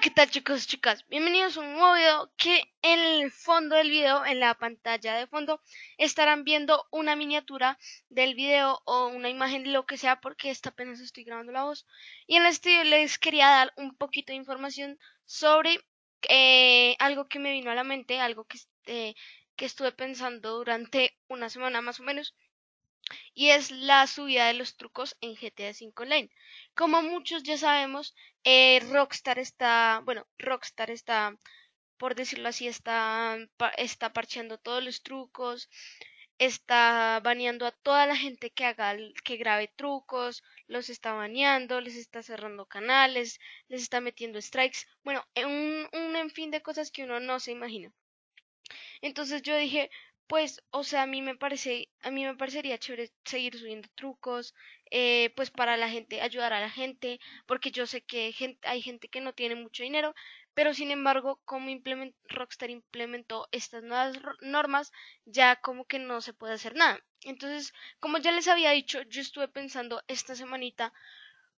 ¿qué tal chicos y chicas? Bienvenidos a un nuevo video que en el fondo del video, en la pantalla de fondo, estarán viendo una miniatura del video o una imagen de lo que sea porque esta apenas estoy grabando la voz. Y en este video les quería dar un poquito de información sobre eh, algo que me vino a la mente, algo que, eh, que estuve pensando durante una semana más o menos y es la subida de los trucos en GTA V Online. Como muchos ya sabemos, eh, Rockstar está, bueno, Rockstar está, por decirlo así, está, está parcheando todos los trucos, está baneando a toda la gente que haga, que grabe trucos, los está baneando, les está cerrando canales, les está metiendo strikes, bueno, eh, un, un en fin de cosas que uno no se imagina. Entonces yo dije, pues, o sea, a mí me parece, a mí me parecería chévere seguir subiendo trucos, eh, pues para la gente, ayudar a la gente, porque yo sé que hay gente que no tiene mucho dinero, pero sin embargo, como Rockstar implementó estas nuevas normas, ya como que no se puede hacer nada. Entonces, como ya les había dicho, yo estuve pensando esta semanita,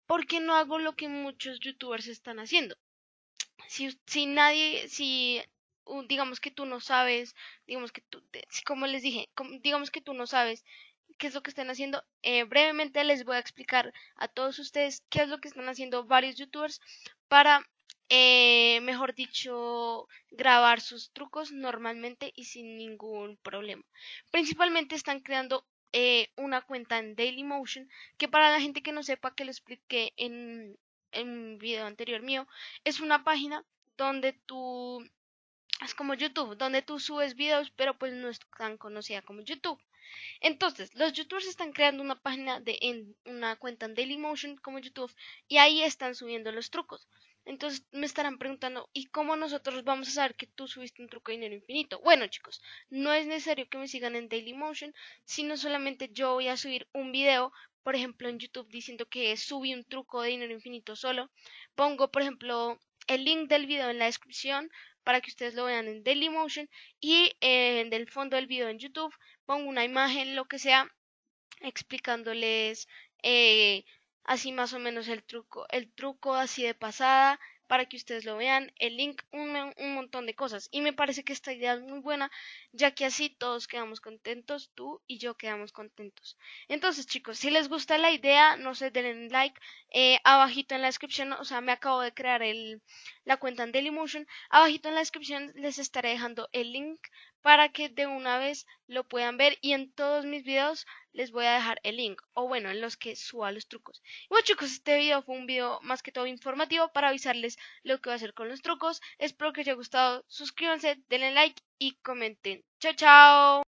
¿por qué no hago lo que muchos youtubers están haciendo? Si, si nadie, si digamos que tú no sabes, digamos que tú, como les dije, digamos que tú no sabes qué es lo que están haciendo. Eh, brevemente les voy a explicar a todos ustedes qué es lo que están haciendo varios youtubers para, eh, mejor dicho, grabar sus trucos normalmente y sin ningún problema. Principalmente están creando eh, una cuenta en Dailymotion que para la gente que no sepa que lo expliqué en, en un video anterior mío, es una página donde tú es como YouTube, donde tú subes videos, pero pues no es tan conocida como YouTube. Entonces, los youtubers están creando una página de en, una cuenta en Dailymotion como YouTube y ahí están subiendo los trucos. Entonces me estarán preguntando, ¿y cómo nosotros vamos a saber que tú subiste un truco de dinero infinito? Bueno, chicos, no es necesario que me sigan en Dailymotion, sino solamente yo voy a subir un video, por ejemplo, en YouTube diciendo que subí un truco de dinero infinito solo. Pongo, por ejemplo, el link del video en la descripción, para que ustedes lo vean en Dailymotion y eh, en el fondo del video en YouTube pongo una imagen, lo que sea, explicándoles eh, así más o menos el truco, el truco así de pasada, para que ustedes lo vean, el link, un, montón de cosas. Y me parece que esta idea es muy buena, ya que así todos quedamos contentos, tú y yo quedamos contentos. Entonces chicos, si les gusta la idea, no se den like, eh, abajito en la descripción, o sea, me acabo de crear el, la cuenta en Dailymotion, abajito en la descripción les estaré dejando el link para que de una vez lo puedan ver y en todos mis videos les voy a dejar el link o bueno en los que suba los trucos y bueno chicos este video fue un video más que todo informativo para avisarles lo que voy a hacer con los trucos espero que les haya gustado suscríbanse denle like y comenten chao chao